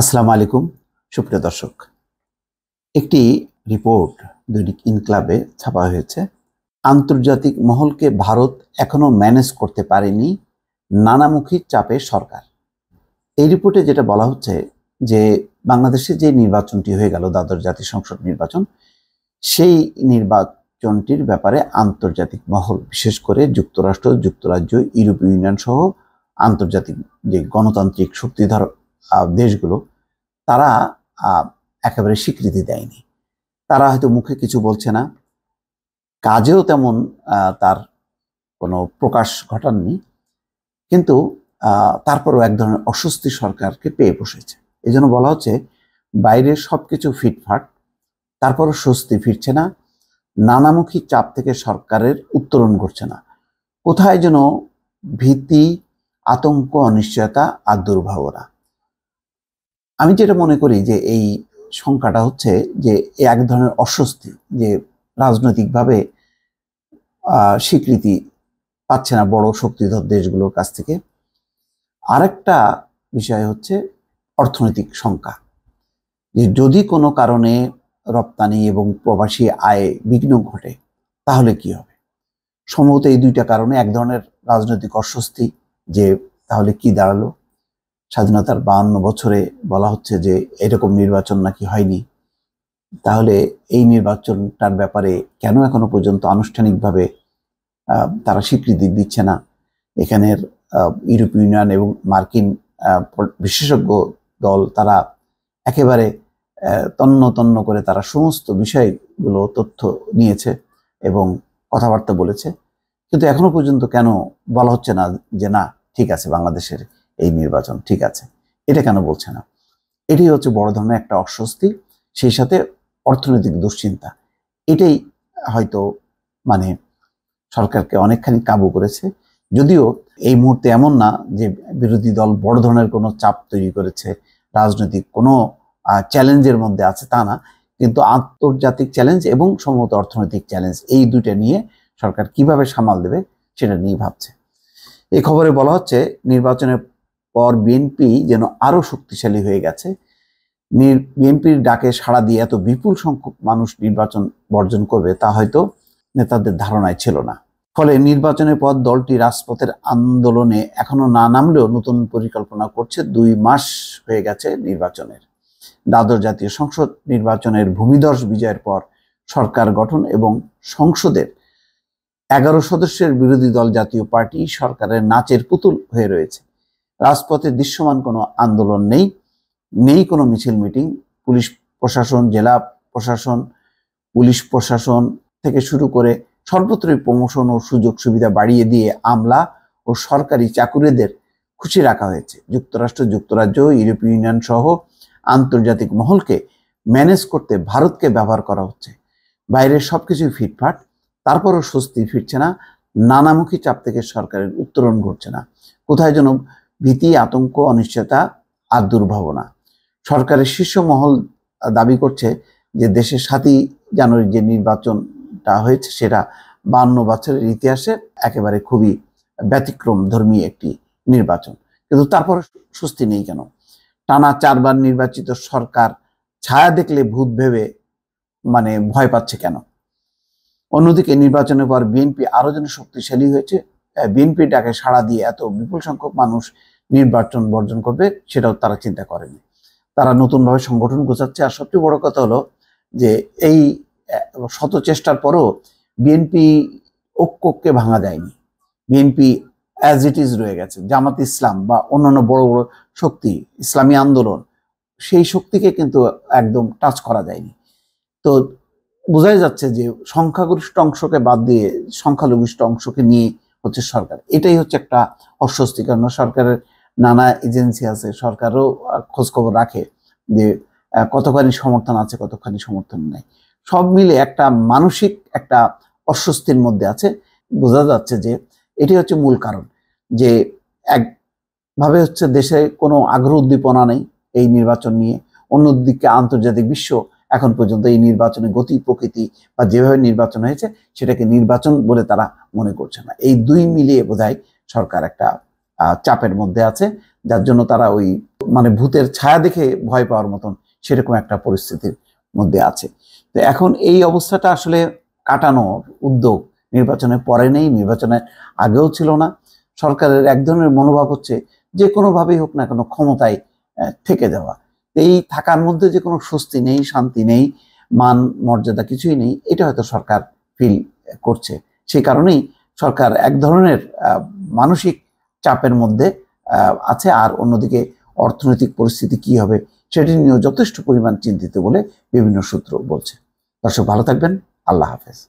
আসসালামু আলাইকুম সুপ্রিয় দর্শক একটি রিপোর্ট দৈনিক ইনক্লাবে ছাপা হয়েছে আন্তর্জাতিক মহলকে ভারত এখনও ম্যানেজ করতে পারেনি নানামুখী চাপে সরকার এই রিপোর্টে যেটা বলা হচ্ছে যে বাংলাদেশে যে নির্বাচনটি হয়ে গেল দ্বাদশ জাতীয় সংসদ নির্বাচন সেই নির্বাচনটির ব্যাপারে আন্তর্জাতিক মহল বিশেষ করে যুক্তরাষ্ট্র যুক্তরাজ্য ইউরোপীয় ইউনিয়ন সহ আন্তর্জাতিক যে গণতান্ত্রিক শক্তিধর দেশগুলো তারা একেবারে স্বীকৃতি দেয়নি তারা হয়তো মুখে কিছু বলছে না কাজেও তেমন তার কোনো প্রকাশ ঘটাননি কিন্তু তারপরও এক ধরনের অস্বস্তি সরকারকে পেয়ে বসেছে এই জন্য বলা হচ্ছে বাইরে সব কিছু ফিটফাট তারপরও স্বস্তি ফিরছে না নানামুখী চাপ থেকে সরকারের উত্তরণ করছে না কোথায় যেন ভীতি আতঙ্ক অনিশ্চয়তা আর দুর্ভাবনা আমি যেটা মনে করি যে এই শঙ্কাটা হচ্ছে যে এক ধরনের অস্বস্তি যে রাজনৈতিকভাবে স্বীকৃতি পাচ্ছে না বড় শক্তিধর দেশগুলোর কাছ থেকে আরেকটা বিষয় হচ্ছে অর্থনৈতিক শঙ্কা যে যদি কোনো কারণে রপ্তানি এবং প্রবাসী আয়ে বিঘ্ন ঘটে তাহলে কি হবে সম্ভবত এই দুইটা কারণে এক ধরনের রাজনৈতিক অস্বস্তি যে তাহলে কি দাঁড়ালো স্বাধীনতার বাহান্ন বছরে বলা হচ্ছে যে এরকম নির্বাচন নাকি হয়নি তাহলে এই নির্বাচনটার ব্যাপারে কেন এখনো পর্যন্ত আনুষ্ঠানিকভাবে তারা স্বীকৃতি দিচ্ছে না এখানের ইউরোপীয় ইউনিয়ন এবং মার্কিন বিশেষজ্ঞ দল তারা একেবারে তন্ন তন্ন করে তারা সমস্ত বিষয়গুলো তথ্য নিয়েছে এবং কথাবার্তা বলেছে কিন্তু এখনো পর্যন্ত কেন বলা হচ্ছে না যে না ঠিক আছে বাংলাদেশের এই নির্বাচন ঠিক আছে এটা কেন বলছে না এটাই হচ্ছে বড় ধরনের একটা অস্বস্তি সেই সাথে অর্থনৈতিক দুশ্চিন্তা এটাই হয়তো মানে সরকারকে অনেকখানি কাবু করেছে যদিও এই মুহূর্তে এমন না যে বিরোধী দল বড় ধরনের কোনো চাপ তৈরি করেছে রাজনৈতিক কোনো চ্যালেঞ্জের মধ্যে আছে তা না কিন্তু আন্তর্জাতিক চ্যালেঞ্জ এবং সম্ভবত অর্থনৈতিক চ্যালেঞ্জ এই দুইটা নিয়ে সরকার কিভাবে সামাল দেবে সেটা নিয়ে ভাবছে এই খবরে বলা হচ্ছে নির্বাচনের পর বিএনপি যেন আরও শক্তিশালী হয়ে গেছে বিএনপির ডাকে সাড়া দিয়ে এত বিপুল সংখ্যক মানুষ নির্বাচন বর্জন করবে তা হয়তো নেতাদের ধারণায় ছিল না ফলে নির্বাচনের পর দলটি রাজপথের আন্দোলনে এখনো না নামলেও নতুন পরিকল্পনা করছে দুই মাস হয়ে গেছে নির্বাচনের দ্বাদশ জাতীয় সংসদ নির্বাচনের ভূমিদর্শ বিজয়ের পর সরকার গঠন এবং সংসদের এগারো সদস্যের বিরোধী দল জাতীয় পার্টি সরকারের নাচের পুতুল হয়ে রয়েছে রাজপথে দৃশ্যমান কোনো আন্দোলন নেই নেই কোনো মিছিল মিটিং পুলিশ প্রশাসন জেলা প্রশাসন পুলিশ প্রশাসন থেকে শুরু করে সর্বত্রই প্রমোশন ও সুযোগ সুবিধা বাড়িয়ে দিয়ে আমলা ও সরকারি চাকুরিদের খুশি রাখা হয়েছে যুক্তরাষ্ট্র যুক্তরাজ্য ইউরোপীয় ইউনিয়ন সহ আন্তর্জাতিক মহলকে ম্যানেজ করতে ভারতকে ব্যবহার করা হচ্ছে বাইরে সব কিছুই ফিটফাট তারপরও স্বস্তি ফিরছে না নানামুখী চাপ থেকে সরকারের উত্তরণ ঘটছে না কোথায় যেন ভীতি আতঙ্ক অনিশ্চয়তা আর দুর্ভাবনা সরকারের শীর্ষ মহল দাবি করছে যে দেশের সাতই জানুয়ারির যে নির্বাচনটা হয়েছে সেটা বান্ন বছরের ইতিহাসে একেবারে খুবই ব্যতিক্রম ধর্মী একটি নির্বাচন কিন্তু তারপর স্বস্তি নেই কেন টানা চারবার নির্বাচিত সরকার ছায়া দেখলে ভূত ভেবে মানে ভয় পাচ্ছে কেন অন্যদিকে নির্বাচনের পর বিএনপি আরও যেন শক্তিশালী হয়েছে হ্যাঁ, বিএনপি ডাকে সাড়া দিয়ে এত বিপুল সংখ্যক মানুষ নির্বাচন বর্জন করবে সেটাও তারা চিন্তা করেনি তারা নতুনভাবে সংগঠন গোছাচ্ছে আর সবচেয়ে বড় কথা হলো যে এই শত চেষ্টার পরও বিএনপি ঐক্যকে ভাঙা যায়নি বিএনপি অ্যাজ ইট ইজ রয়ে গেছে জামাত ইসলাম বা অন্যান্য বড় বড় শক্তি ইসলামী আন্দোলন সেই শক্তিকে কিন্তু একদম টাচ করা যায়নি তো বোঝাই যাচ্ছে যে সংখ্যাগরিষ্ঠ অংশকে বাদ দিয়ে সংখ্যালঘিষ্ঠ অংশকে নিয়ে হচ্ছে সরকার এটাই হচ্ছে একটা অস্বস্তিকরণ সরকারের নানা এজেন্সি আছে সরকারও খোঁজখবর রাখে যে কতখানি সমর্থন আছে কতখানি সমর্থন নেই সব মিলে একটা মানসিক একটা অস্বস্তির মধ্যে আছে বোঝা যাচ্ছে যে এটি হচ্ছে মূল কারণ যে একভাবে হচ্ছে দেশে কোনো আগ্রহ উদ্দীপনা নেই এই নির্বাচন নিয়ে অন্যদিকে আন্তর্জাতিক বিশ্ব এখন পর্যন্ত এই নির্বাচনের গতি প্রকৃতি বা যেভাবে নির্বাচন হয়েছে সেটাকে নির্বাচন বলে তারা মনে করছে না এই দুই মিলিয়ে বোধহয় সরকার একটা চাপের মধ্যে আছে যার জন্য তারা ওই মানে ভূতের ছায়া দেখে ভয় পাওয়ার মতন সেরকম একটা পরিস্থিতির মধ্যে আছে তো এখন এই অবস্থাটা আসলে কাটানোর উদ্যোগ নির্বাচনের পরে নেই নির্বাচনের আগেও ছিল না সরকারের এক ধরনের মনোভাব হচ্ছে যে কোনোভাবেই হোক না কোনো ক্ষমতায় থেকে যাওয়া এই থাকার মধ্যে যে কোনো স্বস্তি নেই শান্তি নেই মান মর্যাদা কিছুই নেই এটা হয়তো সরকার ফিল করছে সেই কারণেই সরকার এক ধরনের মানসিক চাপের মধ্যে আছে আর অন্যদিকে অর্থনৈতিক পরিস্থিতি কি হবে সেটি নিয়েও যথেষ্ট পরিমাণ চিন্তিত বলে বিভিন্ন সূত্র বলছে দর্শক ভালো থাকবেন আল্লাহ হাফেজ